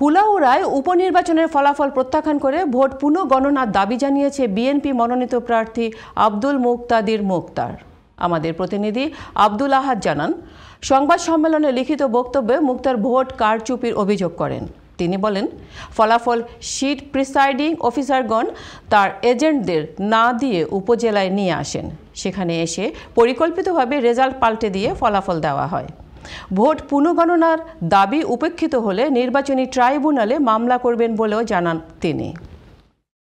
কুলাউড়ায় উপনির্বাচনের ফলাফল প্রত্যাখ্যান করে ভোট পুনঃগণনার দাবি জানিয়েছে বিএনপি মনোনীত প্রার্থী আব্দুল মুক্তাদির মুক্তার আমাদের প্রতিনিধি আব্দুল আহাদ জানান সংবাদ সম্মেলনে লিখিত বক্তব্যে মুক্তার ভোট কারচুপির অভিযোগ করেন তিনি বলেন ফলাফল সিট প্রিসাইডিং অফিসারগণ তার এজেন্টদের না দিয়ে উপজেলায় নিয়ে আসেন সেখানে এসে পরিকল্পিতভাবে রেজাল্ট পাল্টে দিয়ে ফলাফল দেওয়া হয় ভোট পুনঃগণনার দাবি উপেক্ষিত হলে নির্বাচনী ট্রাইব্যুনালে মামলা করবেন বলেও জানান তিনি